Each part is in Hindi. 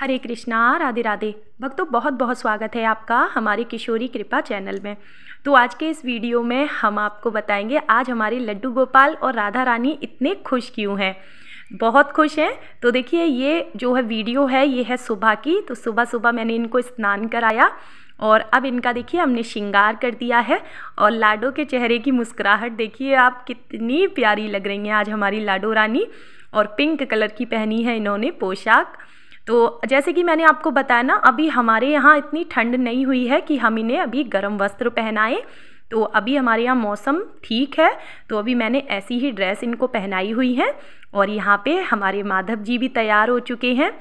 हरे कृष्णा राधे राधे भक्तों बहुत बहुत स्वागत है आपका हमारे किशोरी कृपा चैनल में तो आज के इस वीडियो में हम आपको बताएंगे आज हमारे लड्डू गोपाल और राधा रानी इतने खुश क्यों हैं बहुत खुश हैं तो देखिए ये जो है वीडियो है ये है सुबह की तो सुबह सुबह मैंने इनको स्नान कराया और अब इनका देखिए हमने श्रृंगार कर दिया है और लाडो के चेहरे की मुस्कुराहट देखिए आप कितनी प्यारी लग रही हैं आज हमारी लाडो रानी और पिंक कलर की पहनी है इन्होंने पोशाक तो जैसे कि मैंने आपको बताया ना अभी हमारे यहाँ इतनी ठंड नहीं हुई है कि हम इन्हें अभी गर्म वस्त्र पहनाएं तो अभी हमारे यहाँ मौसम ठीक है तो अभी मैंने ऐसी ही ड्रेस इनको पहनाई हुई है और यहाँ पे हमारे माधव जी भी तैयार हो चुके हैं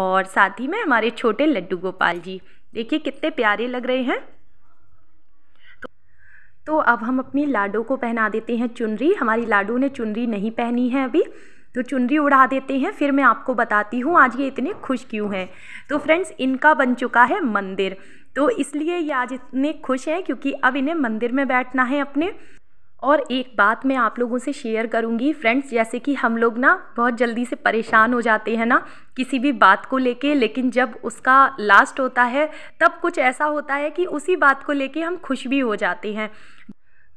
और साथ ही में हमारे छोटे लड्डू गोपाल जी देखिए कितने प्यारे लग रहे हैं तो, तो अब हम अपनी लाडो को पहना देते हैं चुनरी हमारी लाडो ने चुनरी नहीं पहनी है अभी तो चुनरी उड़ा देते हैं फिर मैं आपको बताती हूँ आज ये इतने खुश क्यों हैं तो फ्रेंड्स इनका बन चुका है मंदिर तो इसलिए ये आज इतने खुश हैं क्योंकि अब इन्हें मंदिर में बैठना है अपने और एक बात मैं आप लोगों से शेयर करूंगी फ्रेंड्स जैसे कि हम लोग ना बहुत जल्दी से परेशान हो जाते हैं ना किसी भी बात को लेके लेकिन जब उसका लास्ट होता है तब कुछ ऐसा होता है कि उसी बात को लेके हम खुश भी हो जाते हैं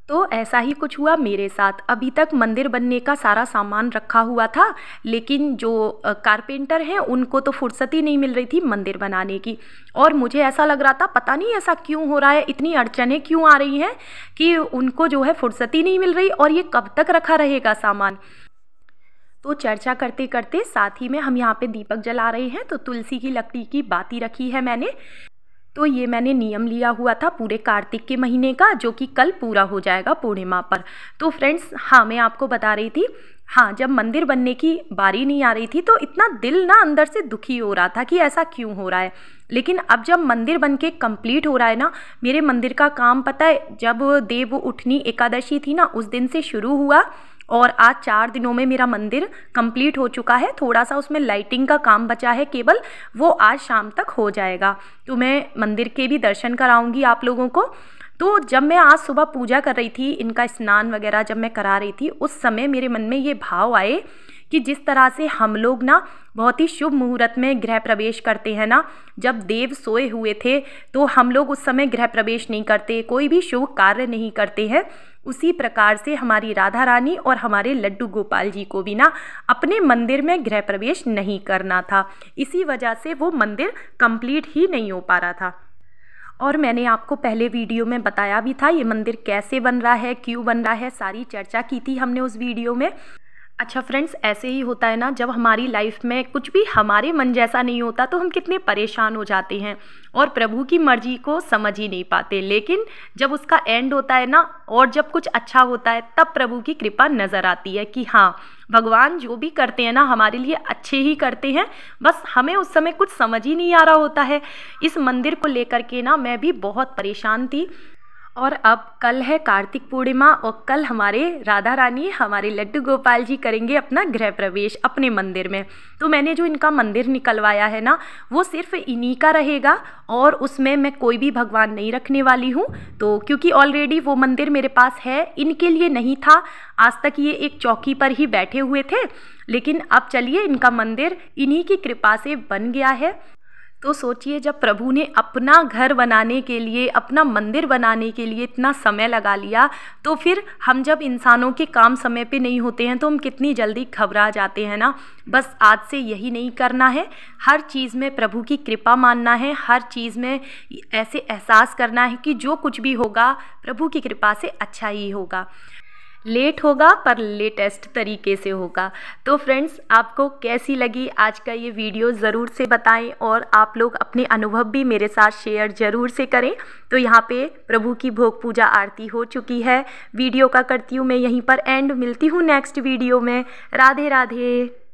तो ऐसा ही कुछ हुआ मेरे साथ अभी तक मंदिर बनने का सारा सामान रखा हुआ था लेकिन जो कारपेंटर हैं उनको तो फुर्सत ही नहीं मिल रही थी मंदिर बनाने की और मुझे ऐसा लग रहा था पता नहीं ऐसा क्यों हो रहा है इतनी अड़चने क्यों आ रही हैं कि उनको जो है फुर्सत ही नहीं मिल रही और ये कब तक रखा रहेगा सामान तो चर्चा करते करते साथ ही में हम यहाँ पे दीपक जला रहे हैं तो तुलसी की लकड़ी की बाती रखी है मैंने तो ये मैंने नियम लिया हुआ था पूरे कार्तिक के महीने का जो कि कल पूरा हो जाएगा पूर्णिमा पर तो फ्रेंड्स हाँ मैं आपको बता रही थी हाँ जब मंदिर बनने की बारी नहीं आ रही थी तो इतना दिल ना अंदर से दुखी हो रहा था कि ऐसा क्यों हो रहा है लेकिन अब जब मंदिर बन के कम्प्लीट हो रहा है ना मेरे मंदिर का काम पता है जब देव उठनी एकादशी थी ना उस दिन से शुरू हुआ और आज चार दिनों में मेरा मंदिर कंप्लीट हो चुका है थोड़ा सा उसमें लाइटिंग का काम बचा है केवल वो आज शाम तक हो जाएगा तो मैं मंदिर के भी दर्शन कराऊंगी आप लोगों को तो जब मैं आज सुबह पूजा कर रही थी इनका स्नान वगैरह जब मैं करा रही थी उस समय मेरे मन में ये भाव आए कि जिस तरह से हम लोग ना बहुत ही शुभ मुहूर्त में गृह प्रवेश करते हैं ना जब देव सोए हुए थे तो हम लोग उस समय गृह प्रवेश नहीं करते कोई भी शुभ कार्य नहीं करते हैं उसी प्रकार से हमारी राधा रानी और हमारे लड्डू गोपाल जी को भी ना अपने मंदिर में गृह प्रवेश नहीं करना था इसी वजह से वो मंदिर कंप्लीट ही नहीं हो पा रहा था और मैंने आपको पहले वीडियो में बताया भी था ये मंदिर कैसे बन रहा है क्यों बन रहा है सारी चर्चा की थी हमने उस वीडियो में अच्छा फ्रेंड्स ऐसे ही होता है ना जब हमारी लाइफ में कुछ भी हमारे मन जैसा नहीं होता तो हम कितने परेशान हो जाते हैं और प्रभु की मर्जी को समझ ही नहीं पाते लेकिन जब उसका एंड होता है ना और जब कुछ अच्छा होता है तब प्रभु की कृपा नज़र आती है कि हाँ भगवान जो भी करते हैं ना हमारे लिए अच्छे ही करते हैं बस हमें उस समय कुछ समझ ही नहीं आ रहा होता है इस मंदिर को लेकर के ना मैं भी बहुत परेशान थी और अब कल है कार्तिक पूर्णिमा और कल हमारे राधा रानी हमारे लड्डू गोपाल जी करेंगे अपना गृह प्रवेश अपने मंदिर में तो मैंने जो इनका मंदिर निकलवाया है ना वो सिर्फ इन्हीं का रहेगा और उसमें मैं कोई भी भगवान नहीं रखने वाली हूँ तो क्योंकि ऑलरेडी वो मंदिर मेरे पास है इनके लिए नहीं था आज तक ये एक चौकी पर ही बैठे हुए थे लेकिन अब चलिए इनका मंदिर इन्हीं की कृपा से बन गया है तो सोचिए जब प्रभु ने अपना घर बनाने के लिए अपना मंदिर बनाने के लिए इतना समय लगा लिया तो फिर हम जब इंसानों के काम समय पे नहीं होते हैं तो हम कितनी जल्दी घबरा जाते हैं ना बस आज से यही नहीं करना है हर चीज़ में प्रभु की कृपा मानना है हर चीज़ में ऐसे एहसास करना है कि जो कुछ भी होगा प्रभु की कृपा से अच्छा ही होगा लेट होगा पर लेटेस्ट तरीके से होगा तो फ्रेंड्स आपको कैसी लगी आज का ये वीडियो ज़रूर से बताएं और आप लोग अपने अनुभव भी मेरे साथ शेयर ज़रूर से करें तो यहाँ पे प्रभु की भोग पूजा आरती हो चुकी है वीडियो का करती हूँ मैं यहीं पर एंड मिलती हूँ नेक्स्ट वीडियो में राधे राधे